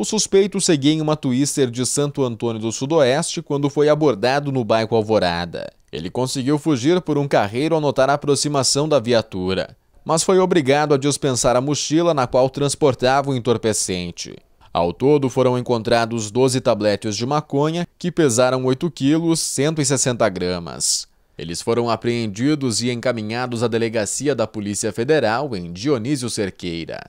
O suspeito seguia em uma twister de Santo Antônio do Sudoeste quando foi abordado no bairro Alvorada. Ele conseguiu fugir por um carreiro ao notar a aproximação da viatura, mas foi obrigado a dispensar a mochila na qual transportava o entorpecente. Ao todo, foram encontrados 12 tabletes de maconha, que pesaram 8 quilos, 160 gramas. Eles foram apreendidos e encaminhados à delegacia da Polícia Federal em Dionísio Cerqueira.